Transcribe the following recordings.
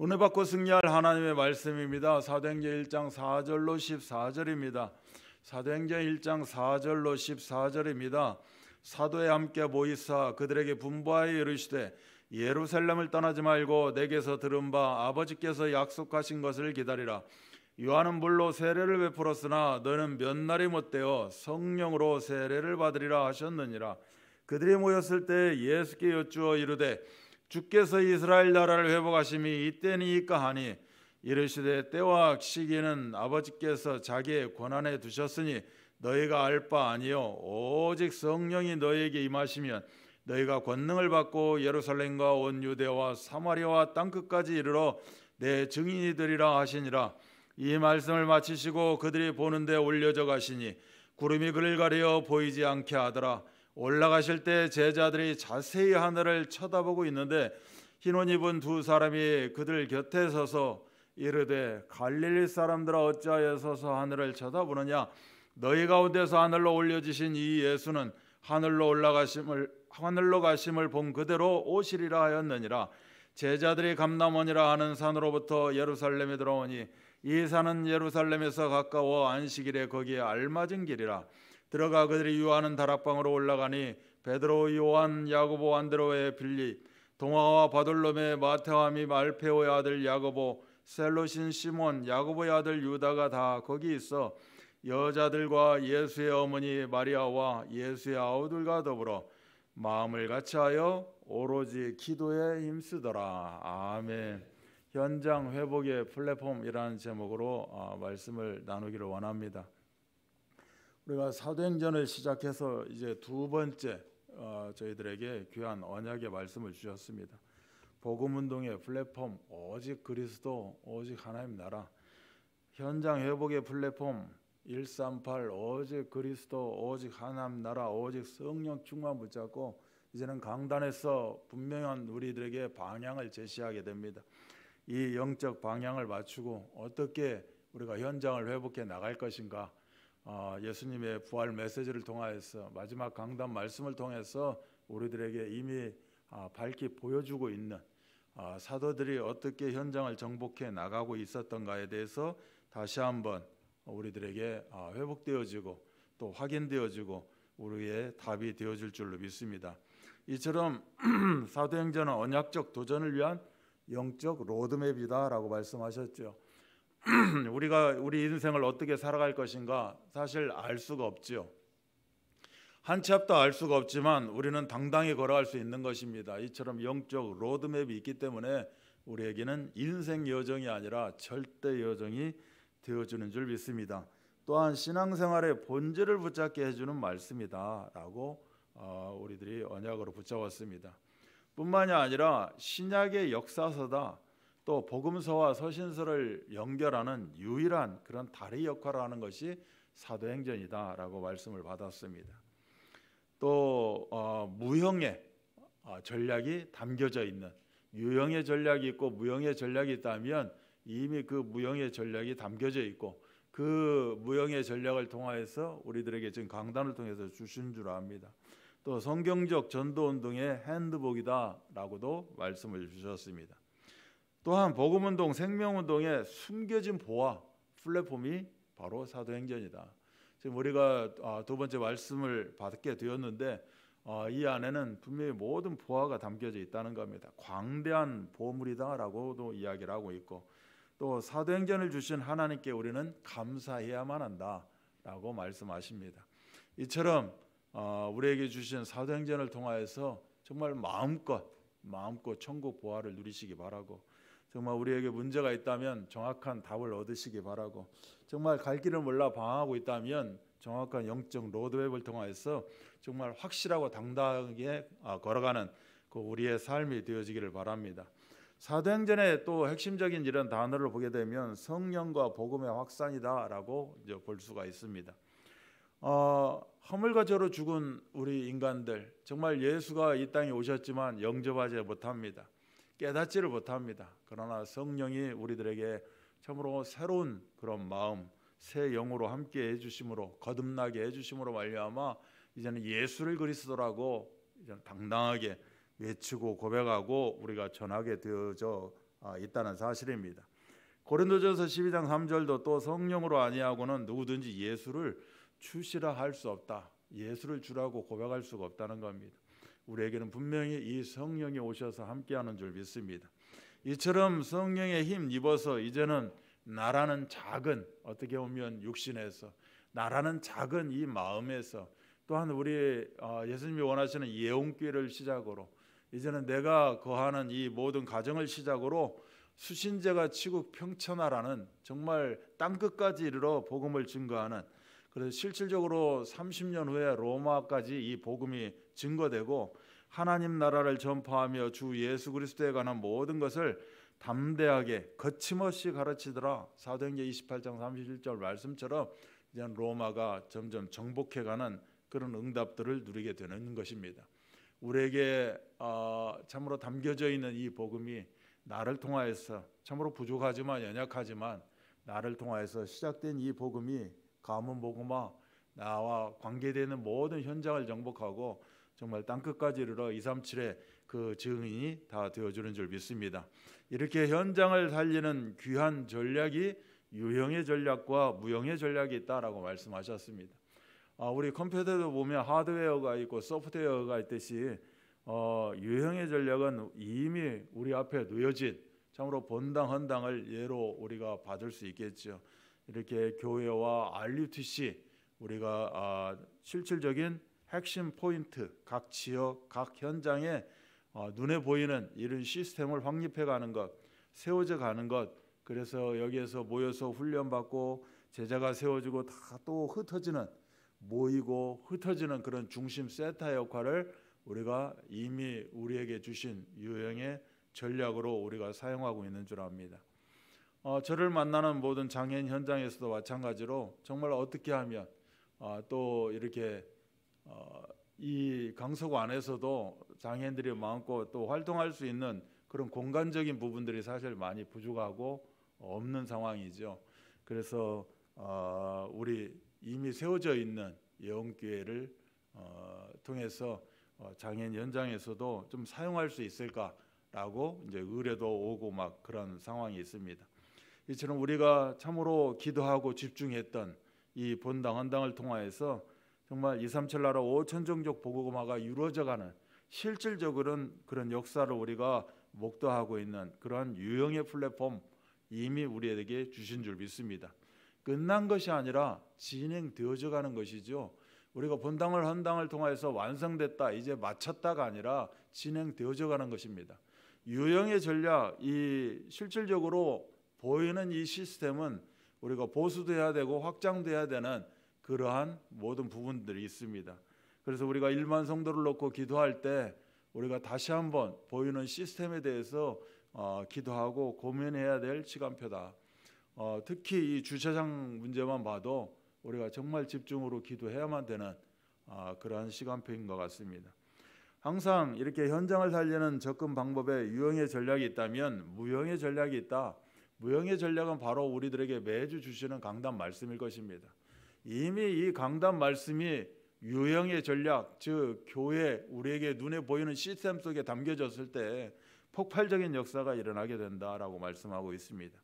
은혜 받고 승리할 하나님의 말씀입니다. 사도행전 1장 4절로 14절입니다. 사도행전 1장 4절로 14절입니다. 사도에 함께 모이사 그들에게 분부하여 이르시되 예루살렘을 떠나지 말고 내게서 들은 바 아버지께서 약속하신 것을 기다리라. 요한은 물로 세례를 베풀었으나 너는 몇 날이 못되어 성령으로 세례를 받으리라 하셨느니라. 그들이 모였을 때 예수께 여쭈어 이르되 주께서 이스라엘 나라를 회복하심이 이때니까 하니 이르시되 때와 시기는 아버지께서 자기의 권한에 두셨으니 너희가 알 바 아니요 오직 성령이 너희에게 임하시면 너희가 권능을 받고 예루살렘과 온 유대와 사마리아와 땅 끝까지 이르러 내 증인이 되리라 하시니라 이 말씀을 마치시고 그들이 보는데 올려져 가시니 구름이 그를 가려 보이지 않게 하더라 올라가실 때 제자들이 자세히 하늘을 쳐다보고 있는데 흰 옷 입은 두 사람이 그들 곁에 서서 이르되 갈릴리 사람들아 어찌하여 서서 하늘을 쳐다보느냐 너희 가운데서 하늘로 올려지신 이 예수는 하늘로 올라가심을 하늘로 가심을 본 그대로 오시리라 하였느니라 제자들이 감나원이라 하는 산으로부터 예루살렘에 들어오니 이 산은 예루살렘에서 가까워 안식일에 거기에 알맞은 길이라 들어가 그들이 유하는 다락방으로 올라가니 베드로, 요한, 야고보, 안드로의 빌립, 동화와 바돌롬의 마테함이 말페오의 아들 야고보, 셀로신 시몬, 야고보의 아들 유다가 다 거기 있어 여자들과 예수의 어머니 마리아와 예수의 아우들과 더불어 마음을 같이하여 오로지 기도에 힘쓰더라. 아멘. 현장 회복의 플랫폼이라는 제목으로 아, 말씀을 나누기를 원합니다. 우리가 사도행전을 시작해서 이제 두 번째 어, 저희들에게 귀한 언약의 말씀을 주셨습니다. 복음 운동의 플랫폼 오직 그리스도 오직 하나님 나라 현장 회복의 플랫폼 138 오직 그리스도 오직 하나님 나라 오직 성령 충만 붙잡고 이제는 강단에서 분명한 우리들에게 방향을 제시하게 됩니다. 이 영적 방향을 맞추고 어떻게 우리가 현장을 회복해 나갈 것인가 어, 예수님의 부활 메시지를 통하여서 마지막 강단 말씀을 통해서 우리들에게 이미 어, 밝히 보여주고 있는 어, 사도들이 어떻게 현장을 정복해 나가고 있었던가에 대해서 다시 한번 우리들에게 회복되어지고 또 확인되어지고 우리의 답이 되어질 줄로 믿습니다. 이처럼 사도행전은 언약적 도전을 위한 영적 로드맵이다라고 말씀하셨죠. 우리가 우리 인생을 어떻게 살아갈 것인가 사실 알 수가 없지요. 한 치 앞도 알 수가 없지만 우리는 당당히 걸어갈 수 있는 것입니다. 이처럼 영적 로드맵이 있기 때문에 우리에게는 인생 여정이 아니라 절대 여정이 되어주는 줄 믿습니다. 또한 신앙생활의 본질을 붙잡게 해주는 말씀이다라고 어, 우리들이 언약으로 붙잡았습니다. 뿐만이 아니라 신약의 역사서다. 또 복음서와 서신서를 연결하는 유일한 그런 다리 역할을 하는 것이 사도행전이다라고 말씀을 받았습니다. 또 어, 무형의 어, 전략이 담겨져 있는 유형의 전략이 있고 무형의 전략이 있다면 이미 그 무형의 전략이 담겨져 있고 그 무형의 전략을 통하여서 우리들에게 지금 강단을 통해서 주신 줄 압니다. 또 성경적 전도 운동의 핸드복이다라고도 말씀을 주셨습니다. 또한 복음운동, 생명운동의 숨겨진 보화 플랫폼이 바로 사도행전이다. 지금 우리가 아, 두 번째 말씀을 받게 되었는데 아, 이 안에는 분명히 모든 보화가 담겨져 있다는 겁니다. 광대한 보물이다라고도 이야기를 하고 있고 또 사도행전을 주신 하나님께 우리는 감사해야만 한다라고 말씀하십니다. 이처럼 아, 우리에게 주신 사도행전을 통하여서 정말 마음껏 마음껏 천국 보화를 누리시기 바라고 정말 우리에게 문제가 있다면 정확한 답을 얻으시기 바라고 정말 갈 길을 몰라 방황하고 있다면 정확한 영적 로드맵을 통하여서 정말 확실하고 당당하게 아, 걸어가는 그 우리의 삶이 되어지기를 바랍니다. 사도행전의 또 핵심적인 이런 단어를 보게 되면 성령과 복음의 확산이다라고 이제 볼 수가 있습니다. 어, 허물과 죄로 죽은 우리 인간들 정말 예수가 이 땅에 오셨지만 영접하지 못합니다. 깨닫지를 못합니다. 그러나 성령이 우리들에게 참으로 새로운 그런 마음, 새 영으로 함께 해주심으로 거듭나게 해주심으로 말미암아 이제는 예수를 그리스도라고 이제 당당하게 외치고 고백하고 우리가 전하게 되어져 아, 있다는 사실입니다. 고린도전서 12장 3절도 또 성령으로 아니하고는 누구든지 예수를 주시라 할 수 없다. 예수를 주라고 고백할 수가 없다는 겁니다. 우리에게는 분명히 이 성령이 오셔서 함께하는 줄 믿습니다. 이처럼 성령의 힘 입어서 이제는 나라는 작은 어떻게 보면 육신에서 나라는 작은 이 마음에서 또한 우리 어, 예수님이 원하시는 예언교를 시작으로 이제는 내가 거하는 이 모든 가정을 시작으로 수신제가 치국 평천하라는 정말 땅 끝까지 이르러 복음을 증거하는 그래서 실질적으로 30년 후에 로마까지 이 복음이 증거되고 하나님 나라를 전파하며 주 예수 그리스도에 관한 모든 것을 담대하게 거침없이 가르치더라. 사도행전 28장 31절 말씀처럼 이제 로마가 점점 정복해가는 그런 응답들을 누리게 되는 것입니다. 우리에게 어, 참으로 담겨져 있는 이 복음이 나를 통하여서 참으로 부족하지만 연약하지만 나를 통하여서 시작된 이 복음이 감은 보고화 나와 관계되는 모든 현장을 정복하고 정말 땅끝까지 이르러 237의 그 증인이 다 되어주는 줄 믿습니다. 이렇게 현장을 살리는 귀한 전략이 유형의 전략과 무형의 전략이 있다라고 말씀하셨습니다. 아, 우리 컴퓨터도 보면 하드웨어가 있고 소프트웨어가 있듯이 어, 유형의 전략은 이미 우리 앞에 놓여진 참으로 본당 헌당을 예로 우리가 받을 수 있겠죠. 이렇게 교회와 RUTC 우리가 아, 실질적인 핵심 포인트 각 지역 각 현장에 어, 눈에 보이는 이런 시스템을 확립해 가는 것 세워져 가는 것 그래서 여기에서 모여서 훈련받고 제자가 세워지고 다 또 흩어지는 모이고 흩어지는 그런 중심 세타 역할을 우리가 이미 우리에게 주신 유형의 전략으로 우리가 사용하고 있는 줄 압니다. 어, 저를 만나는 모든 장애인 현장에서도 마찬가지로 정말 어떻게 하면 어, 또 이렇게 어, 이 강서구 안에서도 장애인들이 많고 또 활동할 수 있는 그런 공간적인 부분들이 사실 많이 부족하고 없는 상황이죠. 그래서 어, 우리 이미 세워져 있는 예언기회를 어, 통해서 어, 장애인 현장에서도 좀 사용할 수 있을까라고 이제 의뢰도 오고 막 그런 상황이 있습니다. 이처럼 우리가 참으로 기도하고 집중했던 이 본당 헌당을 통하여서 정말 2, 3천 나라 5천 종족 보고구화가 이루어져가는 실질적으로는 그런 역사를 우리가 목도하고 있는 그러한 유형의 플랫폼 이미 우리에게 주신 줄 믿습니다. 끝난 것이 아니라 진행되어져 가는 것이죠. 우리가 본당을 헌당을 통해서 완성됐다 이제 마쳤다가 아니라 진행되어져 가는 것입니다. 유형의 전략 이 실질적으로 보이는 이 시스템은 우리가 보수돼야 되고 확장돼야 되는 그러한 모든 부분들이 있습니다. 그래서 우리가 일만 성도를 놓고 기도할 때 우리가 다시 한번 보이는 시스템에 대해서 어, 기도하고 고민해야 될 시간표다. 어, 특히 이 주차장 문제만 봐도 우리가 정말 집중으로 기도해야만 되는 어, 그러한 시간표인 것 같습니다. 항상 이렇게 현장을 살리는 접근 방법에 유형의 전략이 있다면 무형의 전략이 있다. 무형의 전략은 바로 우리들에게 매주 주시는 강단 말씀일 것입니다. 이미 이 강단 말씀이 유형의 전략, 즉 교회 우리에게 눈에 보이는 시스템 속에 담겨졌을 때 폭발적인 역사가 일어나게 된다라고 말씀하고 있습니다.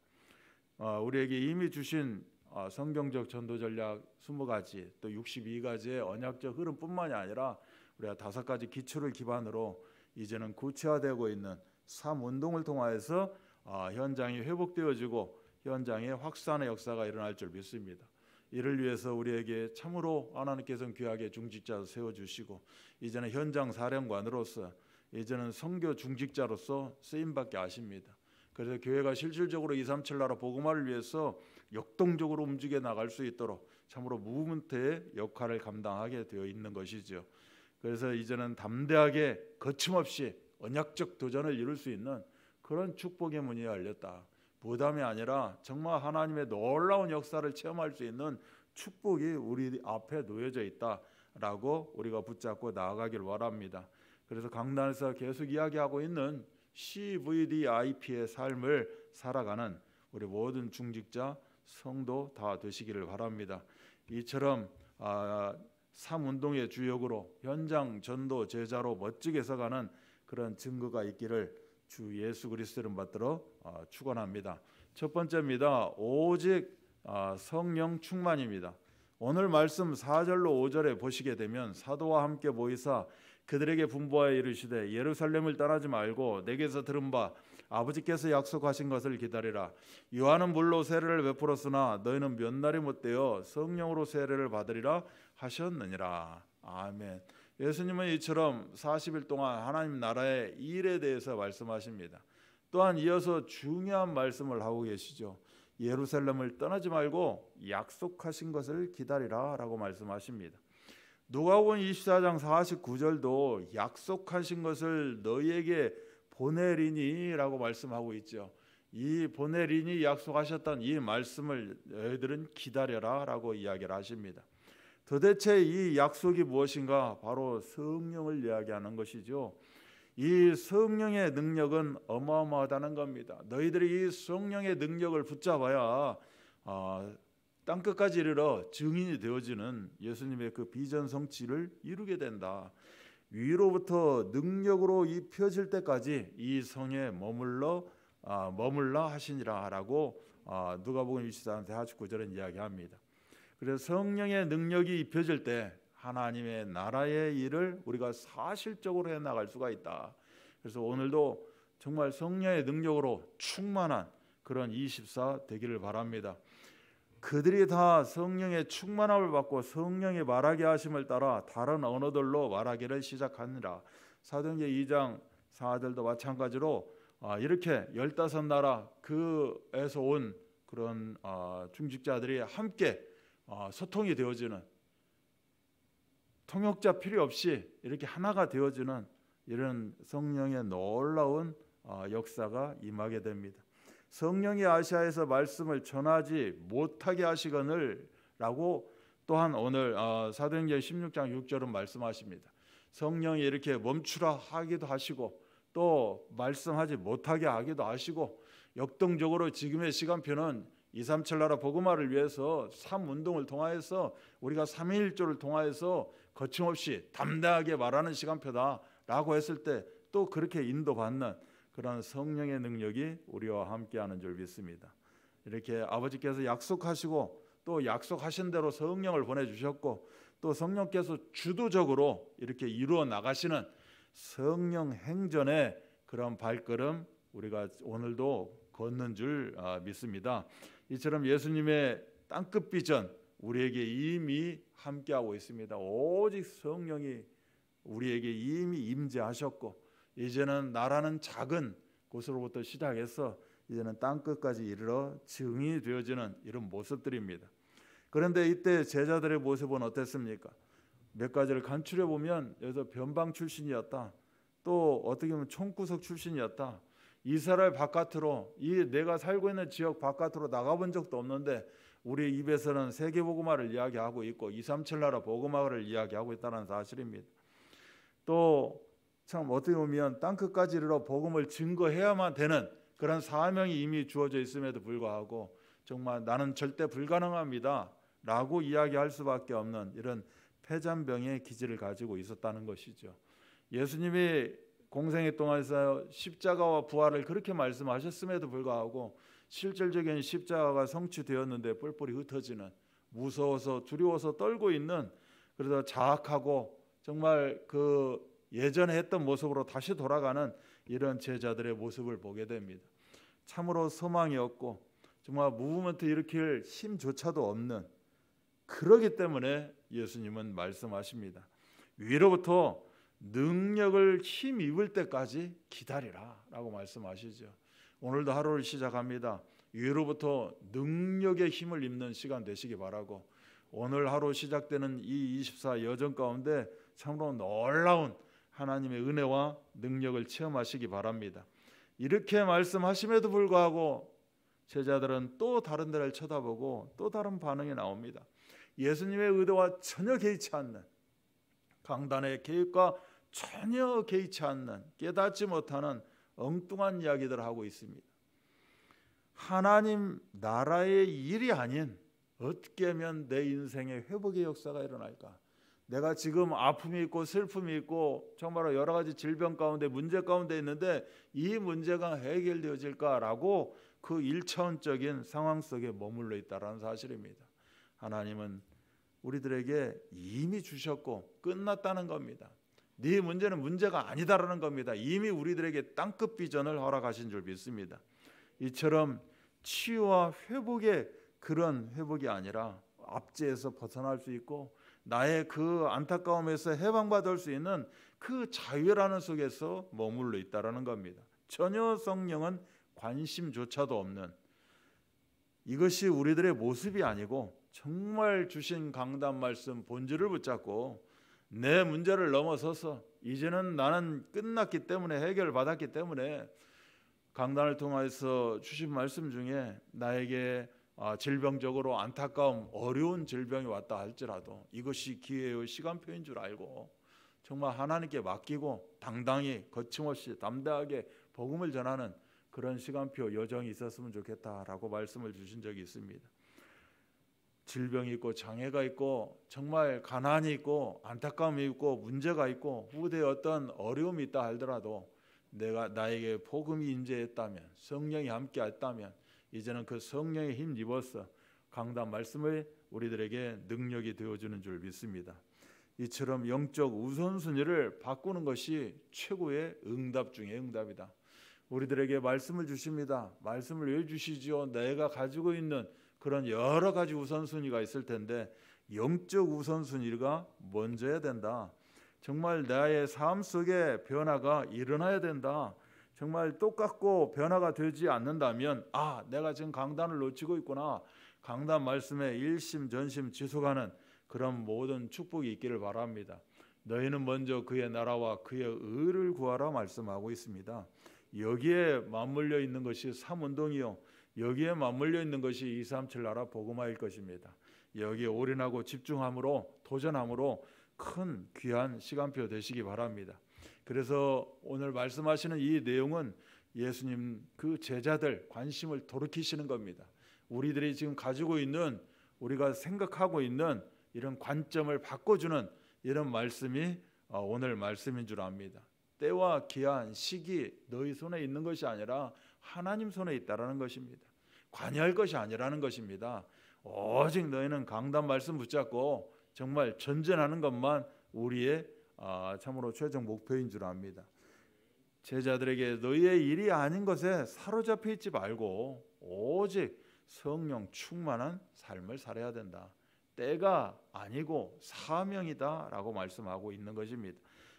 어, 우리에게 이미 주신 어, 성경적 전도 전략 20가지 또 62가지의 언약적 흐름뿐만이 아니라 우리가 다섯 가지 기초를 기반으로 이제는 구체화되고 있는 삶 운동을 통하여서 어, 현장이 회복되어지고 현장의 확산의 역사가 일어날 줄 믿습니다. 이를 위해서 우리에게 참으로 하나님께서는 귀하게 중직자 세워주시고 이제는 현장 사령관으로서 이제는 선교 중직자로서 쓰임받게 하십니다. 그래서 교회가 실질적으로 2, 3, 7 나라 복음화를 위해서 역동적으로 움직여 나갈 수 있도록 참으로 무브먼트의 역할을 감당하게 되어 있는 것이죠. 그래서 이제는 담대하게 거침없이 언약적 도전을 이룰 수 있는 그런 축복의 문이 열렸다. 부담이 아니라 정말 하나님의 놀라운 역사를 체험할 수 있는 축복이 우리 앞에 놓여져 있다라고 우리가 붙잡고 나아가길 원합니다. 그래서 강단에서 계속 이야기하고 있는 CVDIP의 삶을 살아가는 우리 모든 중직자 성도 다 되시기를 바랍니다. 이처럼 아, 삶 운동의 주역으로 현장 전도 제자로 멋지게 서가는 그런 증거가 있기를 주 예수 그리스도를 받들어 어, 축원합니다. 첫 번째입니다. 오직 어, 성령 충만입니다. 오늘 말씀 4절로 5절에 보시게 되면 사도와 함께 모이사 그들에게 분부하여 이르시되 예루살렘을 떠나지 말고 내게서 들은 바 아버지께서 약속하신 것을 기다리라 요한은 물로 세례를 베풀었으나 너희는 몇 날이 못되어 성령으로 세례를 받으리라 하셨느니라 아멘. 예수님은 이처럼 40일 동안 하나님 나라의 일에 대해서 말씀하십니다. 또한 이어서 중요한 말씀을 하고 계시죠. 예루살렘을 떠나지 말고 약속하신 것을 기다리라라고 말씀하십니다. 누가복음 24장 49절도 약속하신 것을 너희에게 보내리니라고 말씀하고 있죠. 이 보내리니 약속하셨던 이 말씀을 너희들은 기다려라라고 이야기를 하십니다. 도대체 이 약속이 무엇인가? 바로 성령을 이야기하는 것이죠. 이 성령의 능력은 어마어마하다는 겁니다. 너희들이 이 성령의 능력을 붙잡아야 어, 땅 끝까지 이르러 증인이 되어지는 예수님의 그 비전 성취를 이루게 된다. 위로부터 능력으로 입혀질 때까지 이 성에 머물러 아, 머물라 하시니라라고 아, 누가복음 24장 49절은 이야기합니다. 그래서 성령의 능력이 입혀질 때 하나님의 나라의 일을 우리가 사실적으로 해 나갈 수가 있다. 그래서 오늘도 정말 성령의 능력으로 충만한 그런 24 되기를 바랍니다. 그들이 다 성령의 충만함을 받고 성령의 말하게 하심을 따라 다른 언어들로 말하기를 시작하니라. 사도행전 2장 4절도 마찬가지로 아, 이렇게 15나라 그에서 온 그런 아, 중직자들이 함께 어, 소통이 되어주는 통역자 필요 없이 이렇게 하나가 되어주는 이런 성령의 놀라운 어, 역사가 임하게 됩니다. 성령이 아시아에서 말씀을 전하지 못하게 하시거늘라고 또한 오늘 어, 사도행전 16장 6절은 말씀하십니다. 성령이 이렇게 멈추라 하기도 하시고 또 말씀하지 못하게 하기도 하시고 역동적으로 지금의 시간표는 이삼칠 나라 복음화를 위해서 삼 운동을 통하여서 우리가 삼일조를 통하여서 거침없이 담대하게 말하는 시간표다라고 했을 때 또 그렇게 인도받는 그런 성령의 능력이 우리와 함께하는 줄 믿습니다. 이렇게 아버지께서 약속하시고 또 약속하신 대로 성령을 보내주셨고 또 성령께서 주도적으로 이렇게 이루어 나가시는 성령 행전의 그런 발걸음 우리가 오늘도 걷는 줄 아, 믿습니다. 이처럼 예수님의 땅끝 비전 우리에게 이미 함께하고 있습니다. 오직 성령이 우리에게 이미 임재하셨고 이제는 나라는 작은 곳으로부터 시작해서 이제는 땅끝까지 이르러 증인이 되어지는 이런 모습들입니다. 그런데 이때 제자들의 모습은 어땠습니까? 몇 가지를 간추려 보면 여기서 변방 출신이었다. 또 어떻게 보면 총구석 출신이었다. 이스라엘 바깥으로 이 내가 살고 있는 지역 바깥으로 나가본 적도 없는데 우리 입에서는 세계 복음화를 이야기하고 있고 이삼칠 나라 복음화를 이야기하고 있다는 사실입니다. 또 참 어떻게 보면 땅 끝까지 이르러 복음을 증거해야만 되는 그런 사명이 이미 주어져 있음에도 불구하고 정말 나는 절대 불가능합니다라고 이야기할 수밖에 없는 이런 패잔병의 기질을 가지고 있었다는 것이죠. 예수님이 공생애 동안에서 십자가와 부활을 그렇게 말씀하셨음에도 불구하고 실질적인 십자가가 성취되었는데 뿔뿔이 흩어지는 무서워서 두려워서 떨고 있는 그래서 자학하고 정말 그 예전에 했던 모습으로 다시 돌아가는 이런 제자들의 모습을 보게 됩니다. 참으로 소망이 없고 정말 무브먼트 일으킬 힘조차도 없는 그러기 때문에 예수님은 말씀하십니다. 위로부터 능력을 힘입을 때까지 기다리라라고 말씀하시죠. 오늘도 하루를 시작합니다. 위로부터 능력의 힘을 입는 시간 되시기 바라고 오늘 하루 시작되는 이24 여정 가운데 참으로 놀라운 하나님의 은혜와 능력을 체험하시기 바랍니다. 이렇게 말씀하심에도 불구하고 제자들은 또 다른 데를 쳐다보고 또 다른 반응이 나옵니다. 예수님의 의도와 전혀 개의치 않는 강단의 계획과 전혀 개의치 않는 깨닫지 못하는 엉뚱한 이야기들을 하고 있습니다. 하나님 나라의 일이 아닌 어떻게 하면 내 인생의 회복의 역사가 일어날까? 내가 지금 아픔이 있고 슬픔이 있고 정말 여러 가지 질병 가운데 문제 가운데 있는데 이 문제가 해결되어질까라고 그 일차원적인 상황 속에 머물러 있다라는 사실입니다. 하나님은 우리들에게 이미 주셨고 끝났다는 겁니다. 네 문제는 문제가 아니다라는 겁니다. 이미 우리들에게 땅끝 비전을 허락하신 줄 믿습니다. 이처럼 치유와 회복의 그런 회복이 아니라 압제에서 벗어날 수 있고 나의 그 안타까움에서 해방받을 수 있는 그 자유라는 속에서 머물러 있다라는 겁니다. 전혀 성령은 관심조차도 없는 이것이 우리들의 모습이 아니고 정말 주신 강단 말씀 본질을 붙잡고 내 문제를 넘어서서 이제는 나는 끝났기 때문에 해결받았기 때문에 강단을 통해서 주신 말씀 중에 나에게 아, 질병적으로 안타까움 어려운 질병이 왔다 할지라도 이것이 기회의 시간표인 줄 알고 정말 하나님께 맡기고 당당히 거침없이 담대하게 복음을 전하는 그런 시간표 여정이 있었으면 좋겠다라고 말씀을 주신 적이 있습니다. 질병이 있고 장애가 있고 정말 가난이 있고 안타까움이 있고 문제가 있고 후대에 어떤 어려움이 있다 하더라도 내가 나에게 복음이 임재했다면 성령이 함께했다면 이제는 그 성령의 힘 입어서 강단 말씀을 우리들에게 능력이 되어주는 줄 믿습니다. 이처럼 영적 우선순위를 바꾸는 것이 최고의 응답 중의 응답이다. 우리들에게 말씀을 주십니다. 말씀을 왜 주시지요? 내가 가지고 있는 그런 여러 가지 우선순위가 있을 텐데 영적 우선순위가 먼저야 된다. 정말 나의 삶 속에 변화가 일어나야 된다. 정말 똑같고 변화가 되지 않는다면 아 내가 지금 강단을 놓치고 있구나. 강단 말씀에 일심 전심 지속하는 그런 모든 축복이 있기를 바랍니다. 너희는 먼저 그의 나라와 그의 의를 구하라 말씀하고 있습니다. 여기에 맞물려 있는 것이 삼운동이요. 여기에 맞물려 있는 것이 2, 3, 7 나라 복음화일 것입니다. 여기에 올인하고 집중함으로 도전함으로 큰 귀한 시간표 되시기 바랍니다. 그래서 오늘 말씀하시는 이 내용은 예수님 그 제자들 관심을 돌이키시는 겁니다. 우리들이 지금 가지고 있는 우리가 생각하고 있는 이런 관점을 바꿔주는 이런 말씀이 어, 오늘 말씀인 줄 압니다. 때와 기한, 시기 너희 손에 있는 것이 아니라 하나님 손에 있다라는 것입니다. 관여할 것이 아니라는 것입니다. 오직 너희는 강단 말씀 붙잡고 정말 전전하는 것만 우리의 아, 참으로 최종 목표인 줄 압니다. 제자들에게 너희의 일이 아닌 것에 사로잡혀 있지 말고 오직 성령 충만한 삶을 살아야 된다. 때가 아니고 사명이다라고 말씀하고 있는 것입니다.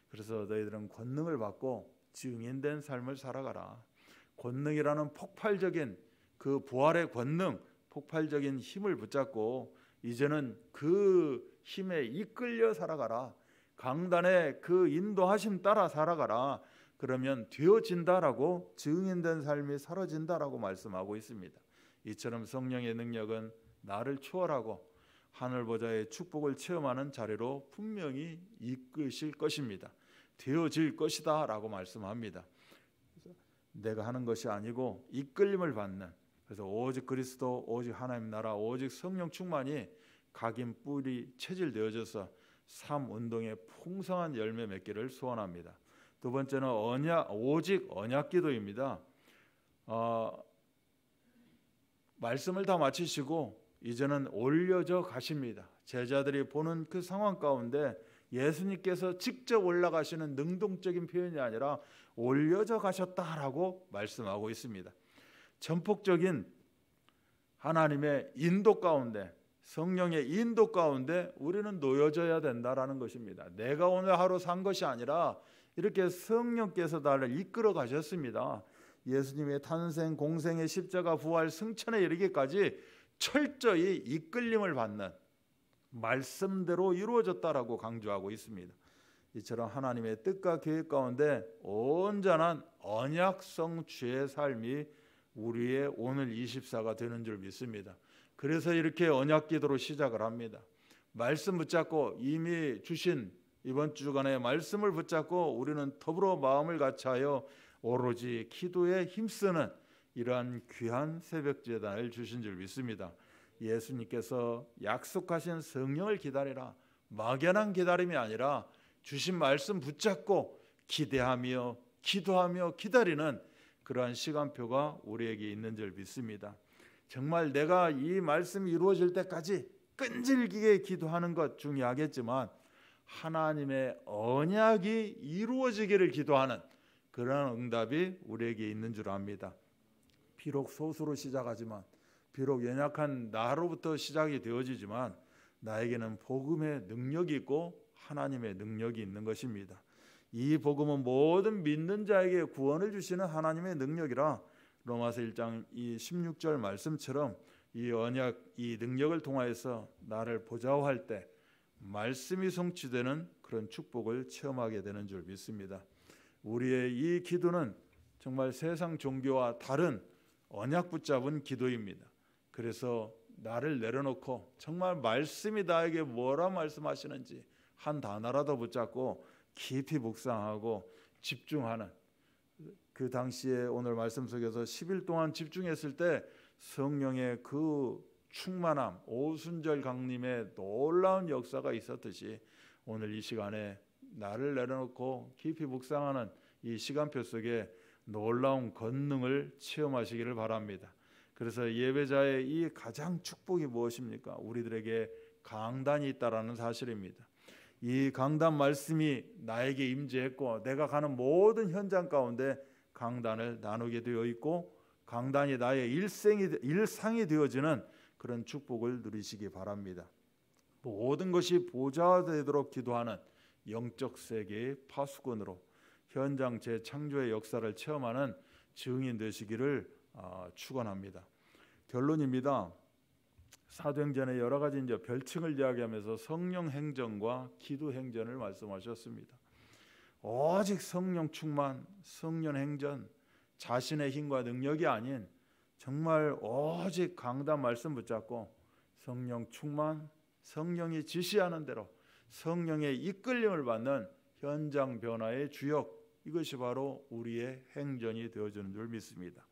그래서 너희들은 권능을 받고 증인된 삶을 살아가라. 권능이라는 폭발적인 그 부활의 권능, 폭발적인 힘을 붙잡고 이제는 그 힘에 이끌려 살아가라. 강단의 그 인도하심 따라 살아가라. 그러면 되어진다라고 증인된 삶이 사라진다라고 말씀하고 있습니다. 이처럼 성령의 능력은 나를 초월하고 하늘 보좌의 축복을 체험하는 자리로 분명히 이끄실 것입니다. 되어질 것이다라고 말씀합니다. 내가 하는 것이 아니고 이끌림을 받는 그래서 오직 그리스도 오직 하나님 나라 오직 성령 충만이 각인 뿌리 체질되어져서 삶 운동의 풍성한 열매 맺기를 소원합니다. 두 번째는 언약 오직 언약 기도입니다. 어, 말씀을 다 마치시고 이제는 올려져 가십니다. 제자들이 보는 그 상황 가운데 예수님께서 직접 올라가시는 능동적인 표현이 아니라 올려져 가셨다라고 말씀하고 있습니다. 전폭적인 하나님의 인도 가운데 성령의 인도 가운데 우리는 놓여져야 된다라는 것입니다. 내가 오늘 하루 산 것이 아니라 이렇게 성령께서 나를 이끌어 가셨습니다. 예수님의 탄생, 공생의 십자가, 부활, 승천에 이르기까지 철저히 이끌림을 받는 말씀대로 이루어졌다라고 강조하고 있습니다. 이처럼 하나님의 뜻과 계획 가운데 온전한 언약 성취의 삶이 우리의 오늘 24가 되는 줄 믿습니다. 그래서 이렇게 언약 기도로 시작을 합니다. 말씀 붙잡고 이미 주신 이번 주간의 말씀을 붙잡고 우리는 더불어 마음을 같이하여 오로지 기도에 힘쓰는 이러한 귀한 새벽 제단을 주신 줄 믿습니다. 예수님께서 약속하신 성령을 기다리라. 막연한 기다림이 아니라 주신 말씀 붙잡고 기대하며 기도하며 기다리는 그러한 시간표가 우리에게 있는 줄 믿습니다. 정말 내가 이 말씀이 이루어질 때까지 끈질기게 기도하는 것 중요하겠지만 하나님의 언약이 이루어지기를 기도하는 그런 응답이 우리에게 있는 줄 압니다. 비록 소수로 시작하지만 비록 연약한 나로부터 시작이 되어지지만 나에게는 복음의 능력이 있고 하나님의 능력이 있는 것입니다. 이 복음은 모든 믿는 자에게 구원을 주시는 하나님의 능력이라 로마서 1장 이 16절 말씀처럼 이 언약 이 능력을 통하여서 나를 보좌할 때 말씀이 성취되는 그런 축복을 체험하게 되는 줄 믿습니다. 우리의 이 기도는 정말 세상 종교와 다른 언약 붙잡은 기도입니다. 그래서 나를 내려놓고 정말 말씀이 나에게 뭐라 말씀하시는지 한 단어라도 붙잡고 깊이 묵상하고 집중하는 그 당시에 오늘 말씀 속에서 10일 동안 집중했을 때 성령의 그 충만함 오순절 강림의 놀라운 역사가 있었듯이 오늘 이 시간에 나를 내려놓고 깊이 묵상하는 이 시간표 속에 놀라운 권능을 체험하시기를 바랍니다. 그래서 예배자의 이 가장 축복이 무엇입니까? 우리들에게 강단이 있다라는 사실입니다. 이 강단 말씀이 나에게 임재했고 내가 가는 모든 현장 가운데 강단을 나누게 되어 있고 강단이 나의 일생이 일상이 되어지는 그런 축복을 누리시기 바랍니다. 모든 것이 보좌되도록 기도하는 영적 세계의 파수꾼으로 현장 재창조의 역사를 체험하는 증인 되시기를 어, 축원합니다. 결론입니다. 사도행전의 여러 가지 이제 별칭을 이야기하면서 성령 행전과 기도 행전을 말씀하셨습니다. 오직 성령 충만, 성령 행전, 자신의 힘과 능력이 아닌 정말 오직 강단 말씀 붙잡고 성령 충만, 성령이 지시하는 대로 성령의 이끌림을 받는 현장 변화의 주역 이것이 바로 우리의 행전이 되어주는 줄 믿습니다.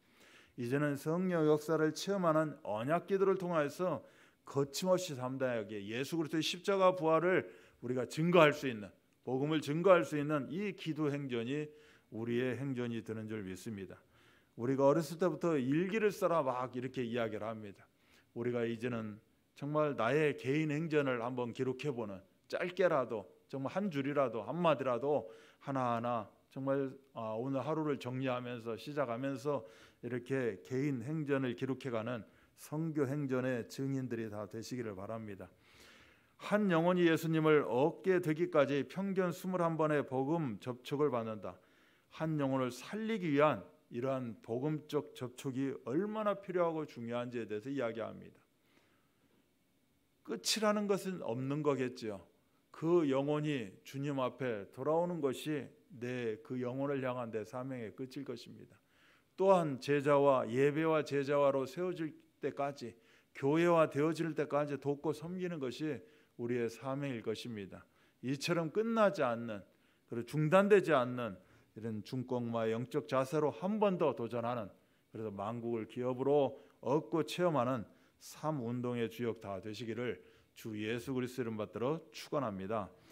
이제는 성령 역사를 체험하는 언약 기도를 통해서 거침없이 삼다하게 예수 그리스도의 십자가 부활을 우리가 증거할 수 있는 복음을 증거할 수 있는 이 기도 행전이 우리의 행전이 되는 줄 믿습니다. 우리가 어렸을 때부터 일기를 써라 막 이렇게 이야기를 합니다. 우리가 이제는 정말 나의 개인 행전을 한번 기록해 보는 짧게라도 정말 한 줄이라도 한 마디라도 하나하나 정말 아, 오늘 하루를 정리하면서 시작하면서 이렇게 개인 행전을 기록해가는 성교 행전의 증인들이 다 되시기를 바랍니다. 한 영혼이 예수님을 얻게 되기까지 평균 21번의 복음 접촉을 받는다. 한 영혼을 살리기 위한 이러한 복음적 접촉이 얼마나 필요하고 중요한지에 대해서 이야기합니다. 끝이라는 것은 없는 거겠지요. 그 영혼이 주님 앞에 돌아오는 것이 내그 영혼을 향한 내 사명에 끝일 것입니다. 또한 제자와 예배와 제자와로 세워질 때까지 교회와 되어질 때까지 돕고 섬기는 것이 우리의 사명일 것입니다. 이처럼 끝나지 않는 그리고 중단되지 않는 이런 중공마 영적 자세로 한 번 더 도전하는 그래서 만국을 기업으로 얻고 체험하는 삶 운동의 주역 다 되시기를 주 예수 그리스도를 받들어 축원합니다.